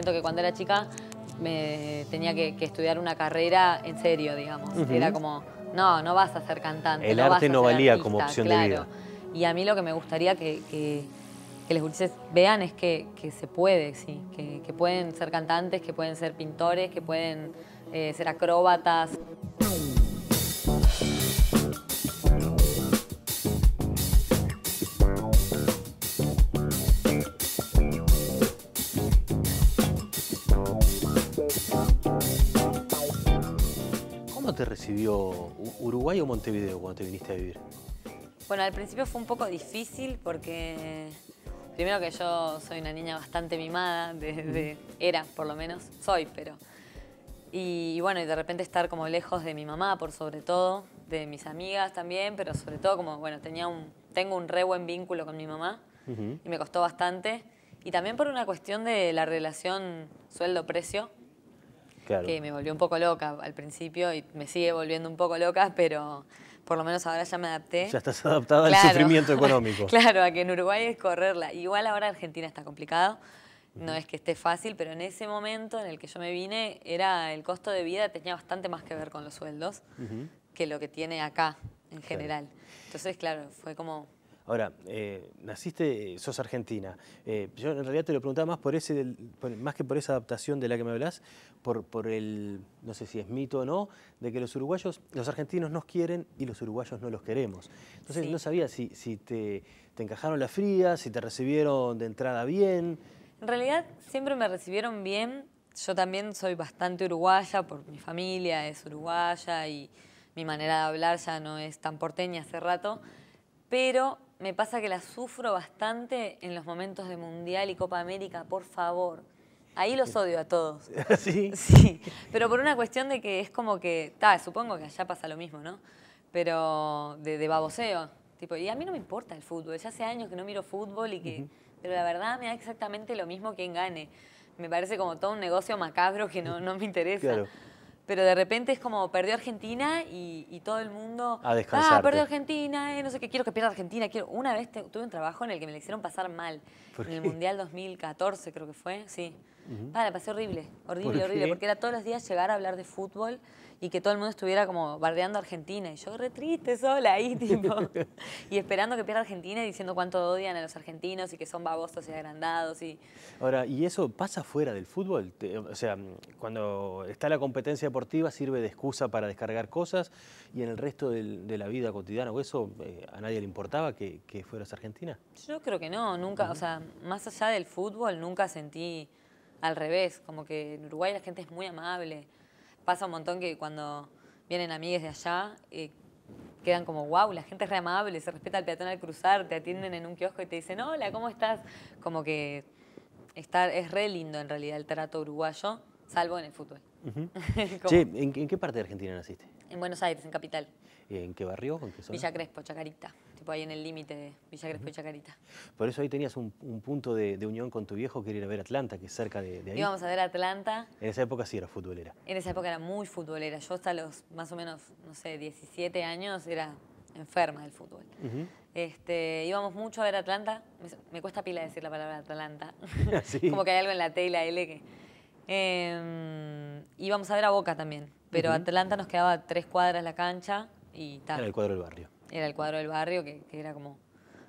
siento que cuando era chica me tenía que, estudiar una carrera en serio, digamos. Era como, no, no vas a ser cantante. El arte no valía como opción de vida. Y a mí lo que me gustaría que, que, que vean es que, se puede, sí. Que, pueden ser cantantes, que pueden ser pintores, que pueden eh, ser acróbatas. vivió Uruguay o Montevideo cuando te viniste a vivir? Bueno, al principio fue un poco difícil porque primero que yo soy una niña bastante mimada, desde era por lo menos, soy, pero... Y, bueno, y de repente estar como lejos de mi mamá, por sobre todo, de mis amigas también, pero sobre todo como, bueno, tenía un, tengo un re buen vínculo con mi mamá y me costó bastante. Y también por una cuestión de la relación sueldo-precio, que me volvió un poco loca al principio y me sigue volviendo un poco loca, pero por lo menos ahora ya me adapté. Ya estás adaptada al sufrimiento económico. claro, a que en Uruguay es correrla. Igual ahora Argentina está complicado, no es que esté fácil, pero en ese momento en el que yo me vine, era el costo de vida tenía bastante más que ver con los sueldos que lo que tiene acá en general. Entonces, claro, fue como Ahora, eh, naciste, sos argentina. Eh, yo en realidad te lo preguntaba más por ese, más que por esa adaptación de la que me hablas, por, por el, no sé si es mito o no, de que los uruguayos, los argentinos nos quieren y los uruguayos no los queremos. Entonces no sabía si, si te, encajaron las frías, si te recibieron de entrada bien. En realidad siempre me recibieron bien. Yo también soy bastante uruguaya, por mi familia es uruguaya y mi manera de hablar ya no es tan porteña hace rato, pero me pasa que la sufro bastante en los momentos de Mundial y Copa América, por favor. Ahí los odio a todos. ¿Sí? Sí, pero por una cuestión de que es como que, ta, supongo que allá pasa lo mismo, ¿no? Pero de, baboseo. Tipo, y a mí no me importa el fútbol, ya hace años que no miro fútbol y que, pero la verdad me da exactamente lo mismo quien gane. Me parece como todo un negocio macabro que no, no me interesa. Claro pero de repente es como perdió Argentina y, todo el mundo. Ah, perdió Argentina, eh, no sé qué, quiero que pierda Argentina. Quiero... Una vez tuve un trabajo en el que me le hicieron pasar mal. en el Mundial 2014, creo que fue, sí. Ah, la pasé horrible, horrible, horrible, porque era todos los días llegar a hablar de fútbol y que todo el mundo estuviera como bardeando a Argentina y yo re triste sola ahí, tipo, y esperando que pierda Argentina y diciendo cuánto odian a los argentinos y que son babosos y agrandados. Y... Ahora, ¿y eso pasa fuera del fútbol? O sea, cuando está la competencia deportiva sirve de excusa para descargar cosas y en el resto de la vida cotidiana o eso, eh, ¿a nadie le importaba que, fueras argentina? Yo creo que no, nunca, o sea, más allá del fútbol, nunca sentí al revés, como que en Uruguay la gente es muy amable pasa un montón que cuando vienen amigues de allá, eh, quedan como, wow, la gente es re amable, se respeta al peatón al cruzar, te atienden en un kiosco y te dicen, hola, ¿cómo estás? Como que es re lindo en realidad el trato uruguayo, salvo en el fútbol. che, ¿en, qué parte de Argentina naciste? En Buenos Aires, en Capital. ¿En qué barrio? ¿En qué Villa Crespo, Chacarita tipo ahí en el límite de Villa Crespo Chacarita. Por eso ahí tenías un, punto de, unión con tu viejo que ir a ver Atlanta, que es cerca de, ahí. Íbamos a ver Atlanta. En esa época sí era futbolera. En esa época era muy futbolera. Yo hasta los más o menos, no sé, 17 años era enferma del fútbol. este, íbamos mucho a ver Atlanta. Me, cuesta pila decir la palabra Atlanta. Como que hay algo en la T y la íbamos a ver a Boca también, pero Atlanta nos quedaba tres cuadras la cancha y tal. Era el cuadro del barrio. Era el cuadro del barrio que, era como,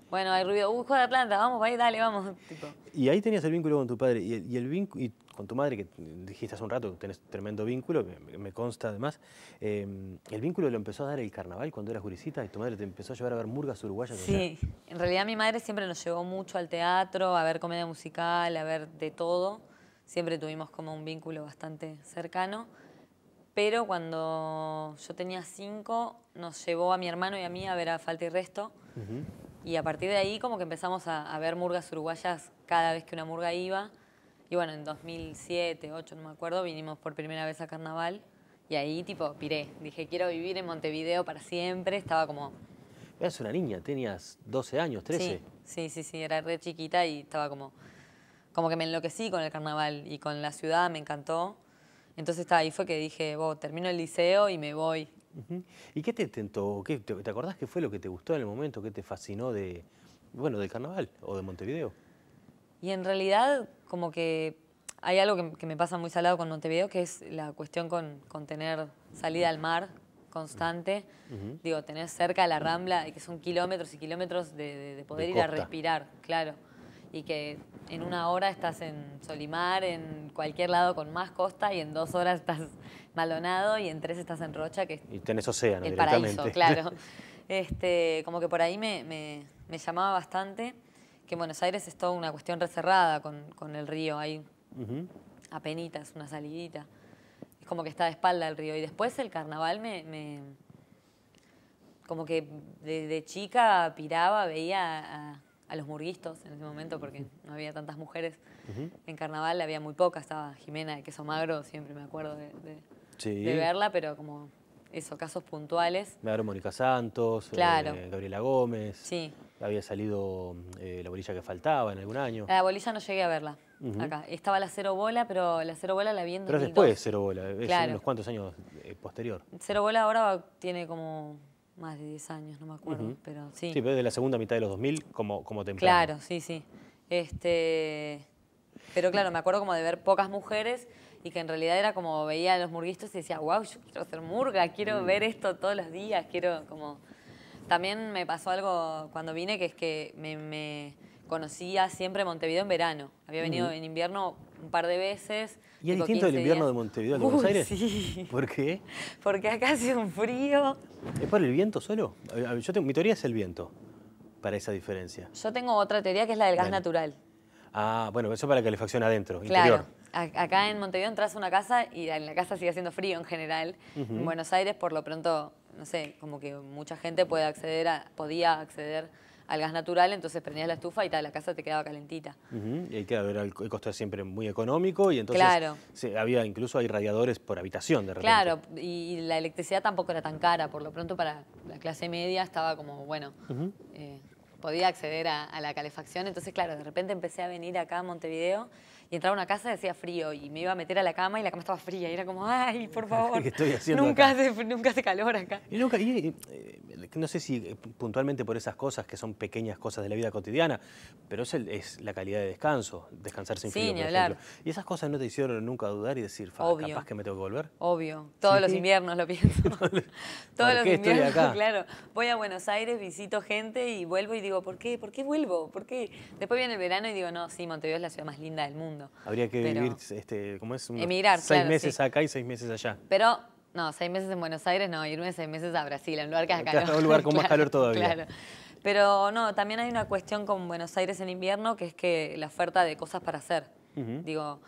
bueno, hay ruido, ¡Uy, uh, de Atlanta, vamos, ahí, dale, vamos. Y ahí tenías el vínculo con tu padre y, vínculo, con tu madre, que dijiste hace un rato, que tenés tremendo vínculo, me, consta además. Em, el vínculo lo empezó a dar el carnaval cuando eras jurisita y tu madre te empezó a llevar a ver murgas uruguayas. Sí, en realidad mi madre siempre nos llevó mucho al teatro, a ver comedia musical, a ver de todo. Siempre tuvimos como un vínculo bastante cercano pero cuando yo tenía cinco nos llevó a mi hermano y a mí a ver a Falta y Resto. Y a partir de ahí como que empezamos a, ver murgas uruguayas cada vez que una murga iba. Y bueno, en 2007, 2008, no me acuerdo, vinimos por primera vez a Carnaval. Y ahí tipo piré. Dije, quiero vivir en Montevideo para siempre. Estaba como... Eras una niña, tenías 12 años, 13. Sí, sí, sí, sí, era re chiquita y estaba como... Como que me enloquecí con el carnaval y con la ciudad, me encantó. Entonces está, ahí fue que dije, vos, termino el liceo y me voy. ¿Y qué te tentó? Qué, te, acordás qué fue lo que te gustó en el momento? ¿Qué te fascinó de, bueno, del carnaval o de Montevideo? Y en realidad, como que hay algo que, me pasa muy salado con Montevideo, que es la cuestión con, tener salida al mar constante. Digo, tener cerca la rambla, que son kilómetros y kilómetros de, poder ir a respirar, claro y que en una hora estás en Solimar, en cualquier lado con más costa y en dos horas estás malonado y en tres estás en Rocha. Que y tenés océano. El paraíso, claro. Este, como que por ahí me, llamaba bastante que Buenos Aires es toda una cuestión reserrada con, el río, ahí apenas apenitas, una salidita. Es como que está de espalda el río. Y después el carnaval me, como que de, chica piraba, veía a, a los murguistos en ese momento, porque no había tantas mujeres. En carnaval había muy pocas, estaba Jimena de Queso Magro, siempre me acuerdo de, verla, pero como eso, casos puntuales. Me ver Mónica Santos, eh, claro. Gabriela Gómez. Sí. Había salido eh, la bolilla que faltaba en algún año. La bolilla no llegué a verla. Acá. Estaba la cero bola, pero la cero bola la vi en Pero después después cero bola, unos cuantos años eh, posterior. Cero bola ahora tiene como más de 10 años, no me acuerdo, pero sí. Sí, pero desde la segunda mitad de los 2000 como, como temprano. Claro, sí, sí. Este, pero claro, me acuerdo como de ver pocas mujeres y que en realidad era como veía a los murguistas y decía, wow, yo quiero ser murga, quiero mm. ver esto todos los días, quiero como... También me pasó algo cuando vine que es que me, conocía siempre Montevideo en verano. Había venido en invierno un par de veces. ¿Y es distinto del invierno de Montevideo al Buenos Aires? Sí. ¿Por qué? Porque acá hace un frío. ¿Es por el viento solo? Yo mi teoría es el viento, para esa diferencia. Yo tengo otra teoría que es la del gas natural. Ah, bueno, eso para calefacción adentro, claro. interior. Acá en Montevideo entras a una casa y en la casa sigue haciendo frío en general. En Buenos Aires, por lo pronto, no sé, como que mucha gente puede acceder a, podía acceder al gas natural, entonces prendías la estufa y tal, la casa te quedaba calentita. Y hay que era el, el, costo siempre muy económico y entonces claro. había incluso hay radiadores por habitación de repente. Claro, y, la electricidad tampoco era tan cara, por lo pronto para la clase media estaba como, bueno, eh, podía acceder a la calefacción, entonces claro, de repente empecé a venir acá a Montevideo y entraba a una casa y decía frío y me iba a meter a la cama y la cama estaba fría y era como, ay, por favor, nunca, nunca hace calor acá. Y nunca, y, eh, no sé si eh, puntualmente por esas cosas que son pequeñas cosas de la vida cotidiana, pero es, es la calidad de descanso, descansar sin frío, sí, por ejemplo. Y esas cosas no te hicieron nunca dudar y decir, Obvio. capaz que me tengo que volver. Obvio, todos los inviernos lo pienso. todos los inviernos, claro. Voy a Buenos Aires, visito gente y vuelvo y digo, ¿por qué? ¿Por qué vuelvo? ¿Por qué? Después viene el verano y digo, no, sí, Montevideo es la ciudad más linda del mundo. Habría que vivir, este, ¿cómo es? Seis meses acá y seis meses allá. Pero, no, seis meses en Buenos Aires, no, irme seis meses a Brasil, al lugar que acá. un lugar con más calor todavía. Claro. Pero no, también hay una cuestión con Buenos Aires en invierno que es que la oferta de cosas para hacer. Digo,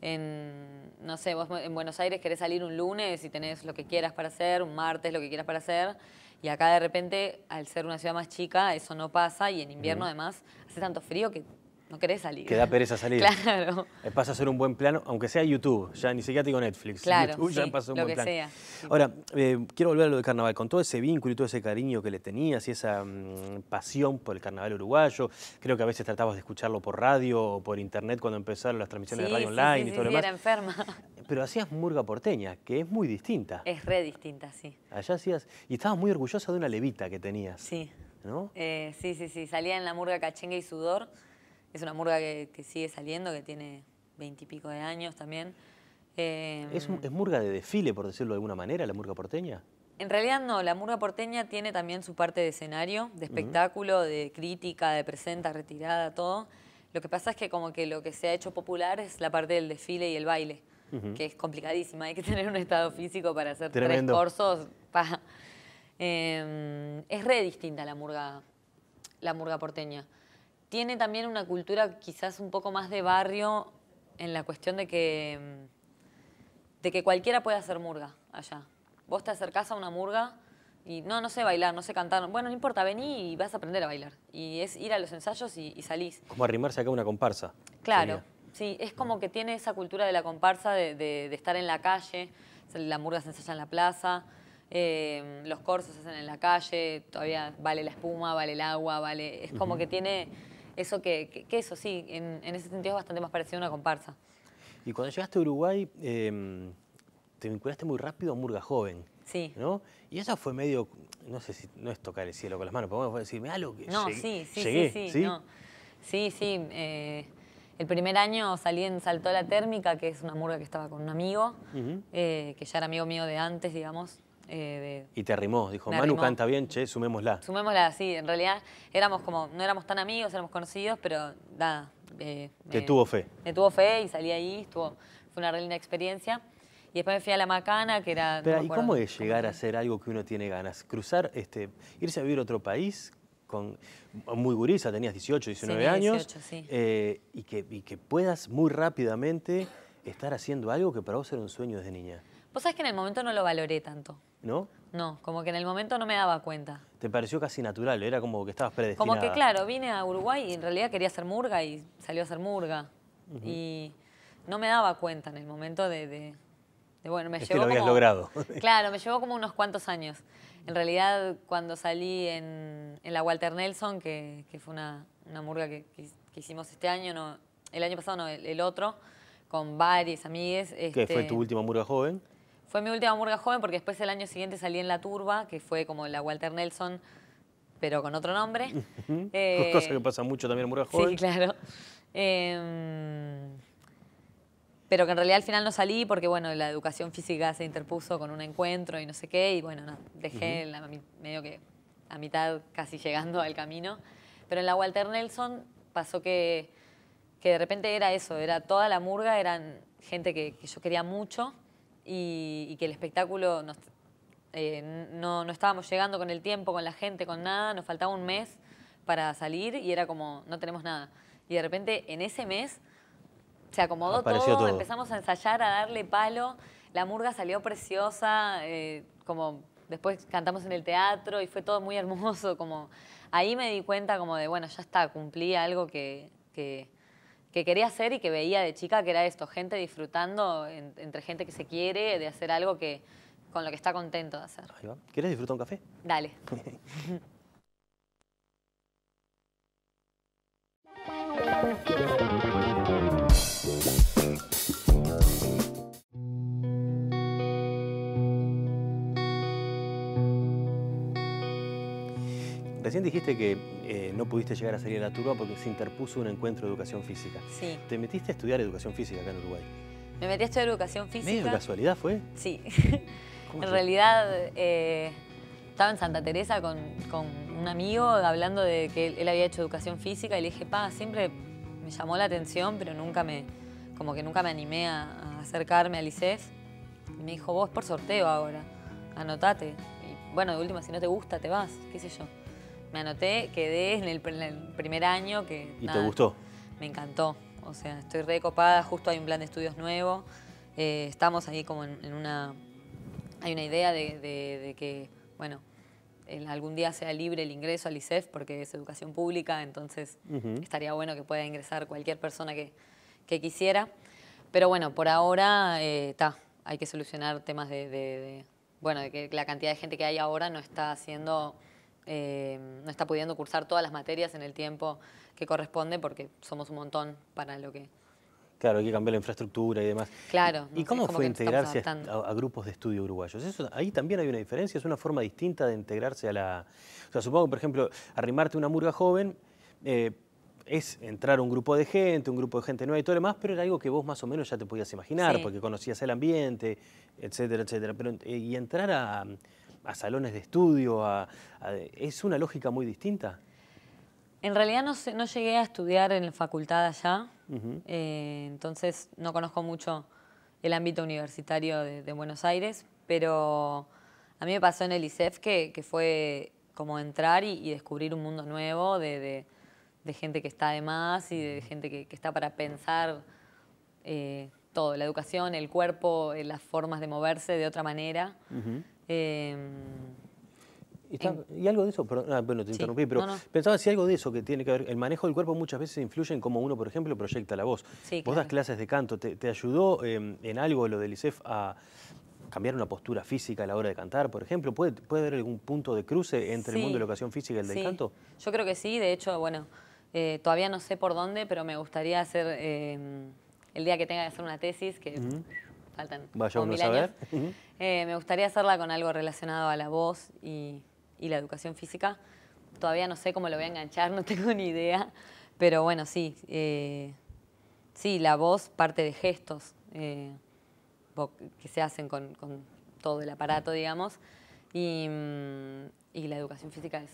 en, no sé, vos en Buenos Aires querés salir un lunes y tenés lo que quieras para hacer, un martes lo que quieras para hacer, y acá de repente, al ser una ciudad más chica, eso no pasa, y en invierno además hace tanto frío que no querés salir. Queda pereza salir. Claro. Pasa a ser un buen plano, aunque sea YouTube, ya ni siquiera te digo Netflix. Claro, ya un buen que Ahora, eh, quiero volver a lo del carnaval, con todo ese vínculo y todo ese cariño que le tenías y esa mm, pasión por el carnaval uruguayo, creo que a veces tratabas de escucharlo por radio o por internet cuando empezaron las transmisiones de radio online y todo lo demás. Era enferma. Pero hacías murga porteña, que es muy distinta. Es re distinta, sí. Allá hacías, y estabas muy orgullosa de una levita que tenías. Sí. ¿No? Eh, sí, sí, sí, salía en la murga cachenga y sudor es una murga que, sigue saliendo, que tiene veintipico de años también. Eh, ¿Es, murga de desfile, por decirlo de alguna manera, la murga porteña? En realidad no, la murga porteña tiene también su parte de escenario, de espectáculo, de crítica, de presenta, retirada, todo. Lo que pasa es que como que lo que se ha hecho popular es la parte del desfile y el baile, que es complicadísima, hay que tener un estado físico para hacer tres cursos. Em, es re distinta la murga, la murga porteña tiene también una cultura quizás un poco más de barrio en la cuestión de que, mm, de que cualquiera puede hacer murga allá. Vos te acercás a una murga y no, no sé bailar, no sé cantar. Bueno, no importa, vení y vas a aprender a bailar. Y es ir a los ensayos y, salís. Como arrimarse acá a una comparsa. Claro, sí, es como que tiene esa cultura de la comparsa, de, estar en la calle, la murga se ensaya en la plaza. Eh, los corsos se hacen en la calle, todavía vale la espuma, vale el agua, vale. Es como que tiene eso que, que, eso, sí, en, ese sentido es bastante más parecido a una comparsa. Y cuando llegaste a Uruguay, em, te vinculaste muy rápido a Murga Joven. Sí. ¿no? Y eso fue medio, no sé si no es tocar el cielo con las manos, pero bueno, fue decir, algo que No, sí, sí, sí, sí, sí, eh, el primer año salí en Saltó la Térmica, que es una murga que estaba con un amigo, eh, que ya era amigo mío de antes, digamos, eh, y te arrimó, dijo, Manu canta bien, che, sumémosla. Sumémosla, sí, en realidad éramos como, no éramos tan amigos, éramos conocidos, pero nada. Eh, te tuvo fe. Me tuvo fe y salí ahí, estuvo, fue una re experiencia. Y después me fui a La Macana, que era... ¿y cómo es llegar a hacer algo que uno tiene ganas? Cruzar, este, irse a vivir a otro país, con, muy gurisa, tenías 18, 19 años, eh, y, que, y, que, puedas muy rápidamente estar haciendo algo que para vos era un sueño desde niña. Vos sabés que en el momento no lo valoré tanto. ¿no? No, como que en el momento no me daba cuenta. ¿Te pareció casi natural? Era como que estabas predestinada. Como que, claro, vine a Uruguay y en realidad quería ser murga y salió a ser murga. Y no me daba cuenta en el momento de... bueno, me llevó que lo habías logrado. Claro, me llevó como unos cuantos años. En realidad, cuando salí en, la Walter Nelson, que, fue una, murga que, hicimos este año, no, el año pasado no, el, otro, con varios amigues. que ¿Qué fue tu este, última murga joven? Fue mi última murga joven porque después el año siguiente salí en La Turba, que fue como la Walter Nelson, pero con otro nombre. Eh, Cosa que pasa mucho también en murga joven. Sí, claro. Em, pero que en realidad al final no salí porque, bueno, la educación física se interpuso con un encuentro y no sé qué, y bueno, dejé medio que a mitad, casi llegando al camino. Pero en la Walter Nelson pasó que, que de repente era eso, era toda la murga, eran gente que, que yo quería mucho, y, que el espectáculo eh, no, no, estábamos llegando con el tiempo, con la gente, con nada, nos faltaba un mes para salir y era como, no tenemos nada. Y de repente en ese mes se acomodó todo, empezamos a ensayar, a darle palo, la murga salió preciosa, eh, como después cantamos en el teatro y fue todo muy hermoso, como ahí me di cuenta como de, bueno, ya está, cumplí algo que, que que quería hacer y que veía de chica, que era esto, gente disfrutando entre gente que se quiere, de hacer algo que, con lo que está contento de hacer. ¿Quieres disfrutar un café? Dale. Recién dijiste que eh, no pudiste llegar a salir a la turba porque se interpuso un encuentro de educación física. Sí. ¿Te metiste a estudiar educación física acá en Uruguay? Me metí a estudiar educación física. ¿Medio casualidad fue? Sí. en realidad eh, estaba en Santa Teresa con, con, un amigo hablando de que él, había hecho educación física y le dije, pa, siempre me llamó la atención, pero nunca me, como que nunca me animé a, acercarme a ICEF. Y me dijo, vos por sorteo ahora, anotate. Y bueno, de última, si no te gusta, te vas, qué sé yo me anoté, quedé en el, primer año que... ¿Y te gustó? Me encantó, o sea, estoy copada. justo hay un plan de estudios nuevo, eh, estamos ahí como en, una... Hay una idea de, que, bueno, algún día sea libre el ingreso al ISEF porque es educación pública, entonces estaría bueno que pueda ingresar cualquier persona que, quisiera. Pero bueno, por ahora está, eh, hay que solucionar temas de, de, bueno, de que la cantidad de gente que hay ahora no está haciendo Em, no está pudiendo cursar todas las materias en el tiempo que corresponde porque somos un montón para lo que... Claro, hay que cambiar la infraestructura y demás. Claro. ¿Y cómo fue integrarse a, grupos de estudio uruguayos? Eso, ahí también hay una diferencia, es una forma distinta de integrarse a la... O sea, supongo, por ejemplo, arrimarte una murga joven... Eh, es entrar a un grupo de gente, un grupo de gente nueva y todo lo demás, pero era algo que vos más o menos ya te podías imaginar, porque conocías el ambiente, etcétera, etcétera. Pero, eh, y entrar a, a salones de estudio? ¿Es una lógica muy distinta? En realidad no, llegué a estudiar en la facultad allá, eh, entonces no conozco mucho el ámbito universitario de, Buenos Aires, pero a mí me pasó en el ICEF que, fue como entrar y, descubrir un mundo nuevo de, gente que está de más y de gente que, está para pensar eh, todo, la educación, el cuerpo, eh, las formas de moverse de otra manera. Em, y, algo de eso, ah, bueno, te interrumpí, pero pensaba si algo de eso que tiene que ver, el manejo del cuerpo muchas veces influye en cómo uno, por ejemplo, proyecta la voz. Vos das clases de canto, ¿te, ayudó em, en algo lo del ICEF a cambiar una postura física a la hora de cantar, por ejemplo? ¿Puede, puede haber algún punto de cruce entre el mundo de la educación física y el del canto? Yo creo que sí, de hecho, bueno, eh, todavía no sé por dónde, pero me gustaría hacer, em, el día que tenga que hacer una tesis, que a eh, me gustaría hacerla con algo relacionado a la voz y, la educación física. Todavía no sé cómo lo voy a enganchar, no tengo ni idea. Pero bueno, sí. Eh, sí, la voz parte de gestos eh, que se hacen con, todo el aparato, digamos. Y, mm, y la educación física es...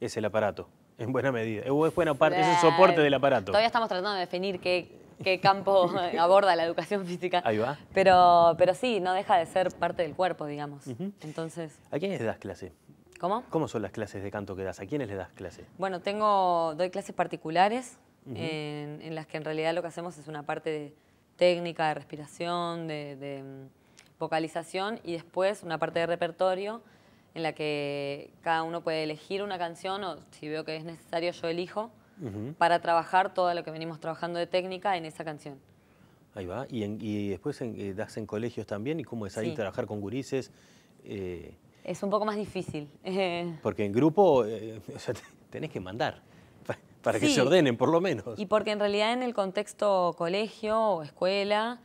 Es el aparato, en buena medida. Es buena parte, es el soporte del aparato. Todavía estamos tratando de definir qué, qué campo aborda la educación física. Ahí va. Pero, pero sí, no deja de ser parte del cuerpo, digamos. Entonces. ¿A quiénes das clase? ¿Cómo? ¿Cómo son las clases de canto que das? ¿A quiénes le das clase? Bueno, tengo, doy clases particulares en, las que en realidad lo que hacemos es una parte de técnica, de respiración, de mm, vocalización y después una parte de repertorio en la que cada uno puede elegir una canción o si veo que es necesario yo elijo para trabajar todo lo que venimos trabajando de técnica en esa canción. Ahí va. Y, después eh, das en colegios también. ¿Y cómo es ahí trabajar con gurises? Eh, es un poco más difícil. Porque en grupo eh, tenés que mandar para, que se ordenen, por lo menos. Y porque en realidad en el contexto colegio o escuela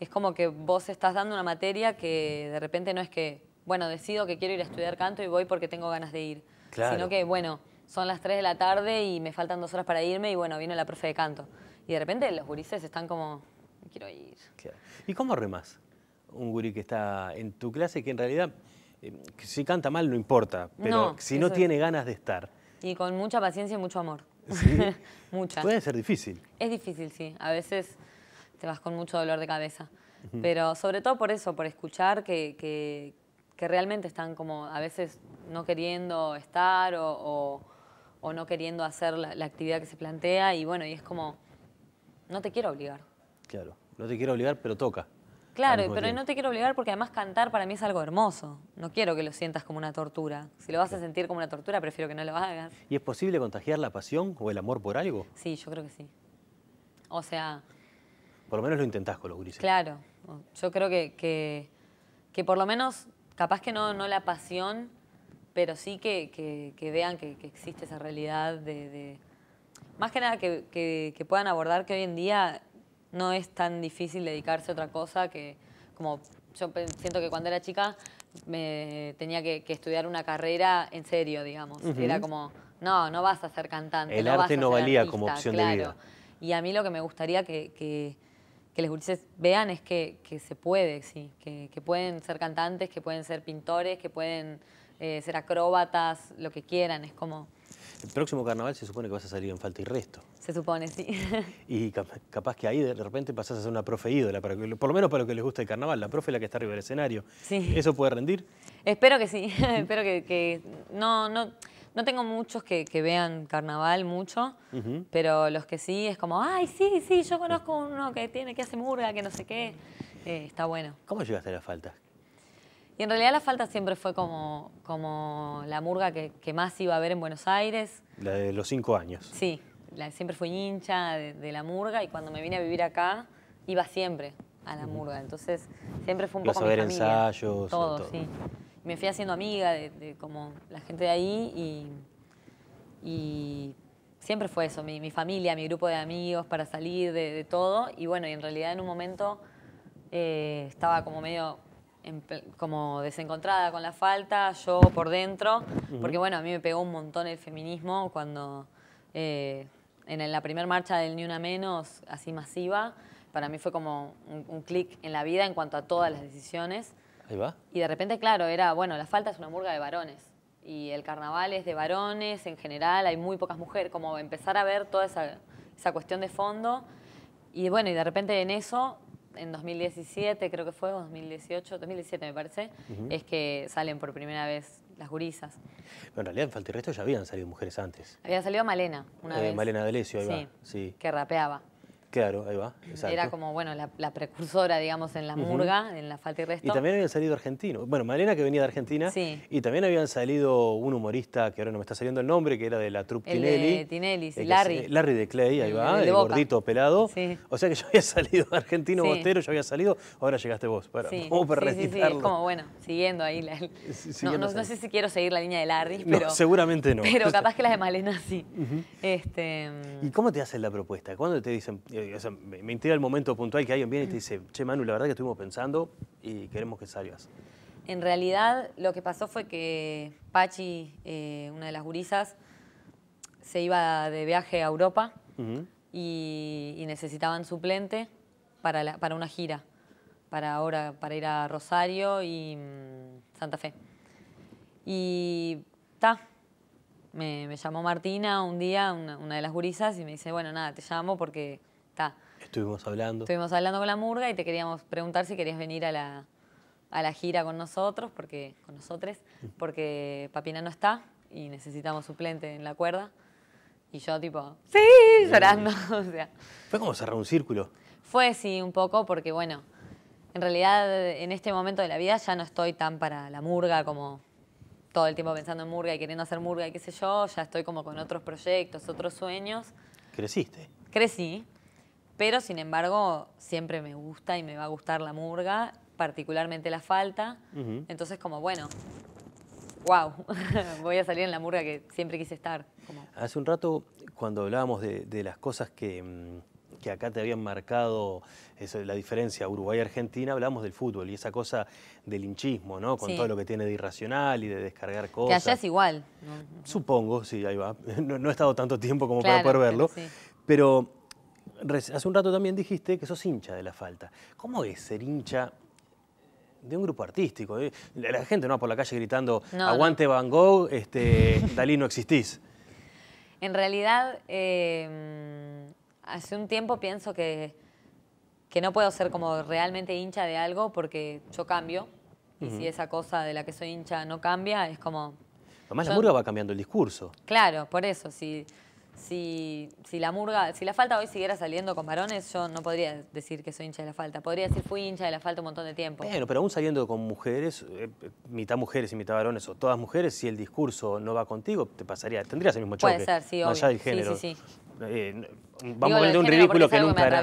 es como que vos estás dando una materia que de repente no es que, bueno, decido que quiero ir a estudiar canto y voy porque tengo ganas de ir. Sino que, bueno, son las 3 de la tarde y me faltan dos horas para irme y bueno, viene la profe de canto. Y de repente los gurises están como, quiero ir. ¿Y cómo remas? Un gurí que está en tu clase que en realidad, eh, si canta mal no importa, pero si no tiene ganas de estar. Y con mucha paciencia y mucho amor. Sí. Puede ser difícil. Es difícil, sí. A veces te vas con mucho dolor de cabeza. Pero sobre todo por eso, por escuchar que, que, realmente están como a veces no queriendo estar o o no queriendo hacer la, actividad que se plantea y bueno, y es como, no te quiero obligar. Claro, no te quiero obligar, pero toca. Claro, pero no te quiero obligar porque además cantar para mí es algo hermoso. No quiero que lo sientas como una tortura. Si lo vas a sentir como una tortura, prefiero que no lo hagas. ¿Y es posible contagiar la pasión o el amor por algo? Sí, yo creo que sí. O sea... Por lo menos lo intentás con los grises. Claro, yo creo que, que, que por lo menos, capaz que no, no la pasión pero sí que, vean que, existe esa realidad de... más que nada que, puedan abordar que hoy en día no es tan difícil dedicarse a otra cosa que como yo siento que cuando era chica me tenía que, estudiar una carrera en serio, digamos. Era como, no, no vas a ser cantante. El arte no valía como opción de vida. Y a mí lo que me gustaría que, que les gurises vean es que, se puede, sí, que, pueden ser cantantes, que pueden ser pintores, que pueden eh, ser acróbatas, lo que quieran, es como... El próximo carnaval se supone que vas a salir en falta y resto. Se supone, sí. y capaz que ahí de repente pasás a ser una profe ídola, por lo menos para lo que les gusta el carnaval, la profe es la que está arriba del escenario. Sí. ¿Eso puede rendir? Espero que sí, espero que, no, no, no tengo muchos que, vean carnaval mucho, pero los que sí es como, ay, sí, sí, yo conozco uno que tiene, que hace murga, que no sé qué. Eh, está bueno. ¿Cómo llegaste a la falta? Y en realidad la falta siempre fue como, como la murga que, más iba a ver en Buenos Aires. La de los cinco años. Sí, siempre fui hincha de, la murga y cuando me vine a vivir acá iba siempre a la murga. Entonces siempre fue un poco a ver mi familia, ensayos. Todo, todo, sí. Me fui haciendo amiga de, como la gente de ahí y, y siempre fue eso, mi, familia, mi grupo de amigos para salir de, todo. Y bueno, y en realidad en un momento eh, estaba como medio como desencontrada con la falta, yo por dentro, porque bueno, a mí me pegó un montón el feminismo cuando eh, en la primera marcha del Ni Una Menos, así masiva, para mí fue como un, clic en la vida en cuanto a todas las decisiones. Ahí va. Y de repente, claro, era, bueno, la falta es una murga de varones y el carnaval es de varones en general, hay muy pocas mujeres, como empezar a ver toda esa, esa cuestión de fondo. Y bueno, y de repente en eso en 2017, creo que fue, o 2018, 2017 me parece, es que salen por primera vez las gurisas. en realidad en Falta Resto ya habían salido mujeres antes. Había salido Malena una eh, vez. Malena D'Alessio, ahí va. Sí, que rapeaba. Claro, ahí va. Era como, bueno, la, precursora, digamos, en la murga, en la falta y resto. Y también habían salido argentinos. Bueno, Malena que venía de Argentina. Sí. Y también habían salido un humorista, que ahora no me está saliendo el nombre, que era de la troupe Tinelli. De Tinelli, sí, Larry. Larry de Clay, ahí va, el, gordito pelado. Sí. O sea que yo había salido argentino, bostero, yo había salido, ahora llegaste vos. Para, sí. sí, sí, es como, bueno, siguiendo ahí. no, sé si quiero seguir la línea de Larry, pero... seguramente no. Pero capaz que las de Malena sí. este... Mm. ¿Y cómo te hacen la propuesta? ¿Cuándo te dicen...? Eh, eh, me interesa el momento puntual que alguien viene y te dice, che Manu, la verdad que estuvimos pensando y queremos que salgas. En realidad lo que pasó fue que Pachi, eh, una de las gurisas, se iba de viaje a Europa y, necesitaban suplente para, una gira, para ahora, para ir a Rosario y mm, Santa Fe. Y ta, me, llamó Martina un día, una, una, de las gurisas, y me dice, bueno, nada, te llamo porque Estuvimos hablando. hablando con la murga y te queríamos preguntar si querías venir a la, a la gira con nosotros, porque, con nosotros, porque Papina no está y necesitamos suplente en la cuerda. Y yo tipo, sí, llorando. Fue como cerrar un círculo. Fue, sí, un poco, porque bueno, en realidad en este momento de la vida ya no estoy tan para la murga como todo el tiempo pensando en murga y queriendo hacer murga y qué sé yo, ya estoy como con otros proyectos, otros sueños. ¿Creciste? Crecí, pero, sin embargo, siempre me gusta y me va a gustar la murga, particularmente la falta. Entonces, como, bueno, wow, voy a salir en la murga que siempre quise estar. Hace un rato, cuando hablábamos de, las cosas mm, que, acá te habían marcado la diferencia Uruguay-Argentina, hablábamos del fútbol y esa cosa del hinchismo, ¿no? Con todo lo que tiene de irracional y de descargar cosas. Que allá es igual. Supongo, sí, ahí va. No, he estado tanto tiempo como para poder verlo. pero hace un rato también dijiste que sos hincha de la falta. ¿Cómo es ser hincha de un grupo artístico? Eh, la, gente no va por la calle gritando, aguante Van Gogh, este, Dalí no existís. En realidad, em, hace un tiempo pienso que, que no puedo ser como realmente hincha de algo porque yo cambio. Y si esa cosa de la que soy hincha no cambia, es como... ¿La la murga va cambiando el discurso. Claro, por eso. sí si, la murga, si la falta hoy siguiera saliendo con varones, yo no podría decir que soy hincha de la falta. Podría decir fui hincha de la falta un montón de tiempo. Bueno, pero aún saliendo con mujeres, eh, mitad mujeres y mitad varones, o todas mujeres, si el discurso no va contigo, te pasaría, tendrías el mismo choque. Puede ser, sí, allá del género. Sí, eh, vamos a un ridículo que nunca.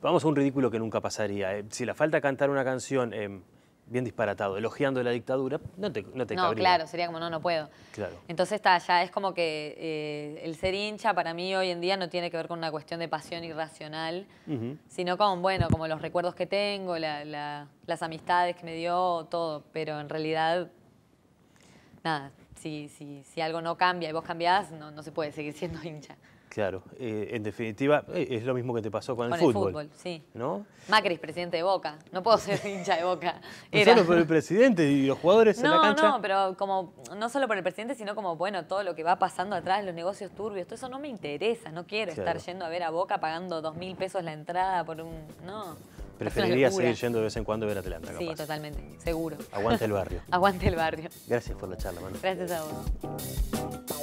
Vamos a un ridículo que nunca pasaría. Eh, si la falta cantar una canción em, bien disparatado, elogiando la dictadura, no te, no No, claro, sería como no, no puedo. Claro. Entonces está, ya es como que eh, el ser hincha para mí hoy en día no tiene que ver con una cuestión de pasión irracional, sino con, bueno, como los recuerdos que tengo, las amistades que me dio, todo, pero en realidad, nada, si, si, si algo no cambia y vos cambiás, no, no se puede seguir siendo hincha. Claro, eh, en definitiva eh, es lo mismo que te pasó con, el fútbol. Con sí. ¿No? Macri es presidente de Boca, no puedo ser hincha de Boca. No solo por el presidente y los jugadores en la cancha. No, no, pero como, no solo por el presidente, sino como, bueno, todo lo que va pasando atrás, los negocios turbios, todo eso no me interesa, no quiero estar yendo a ver a Boca pagando dos mil pesos la entrada por un... No. Preferiría seguir yendo de vez en cuando a ver Atlanta, capaz. Sí, totalmente, seguro. Aguante el barrio. Aguante el barrio. Gracias por la charla, mano. Gracias a vos.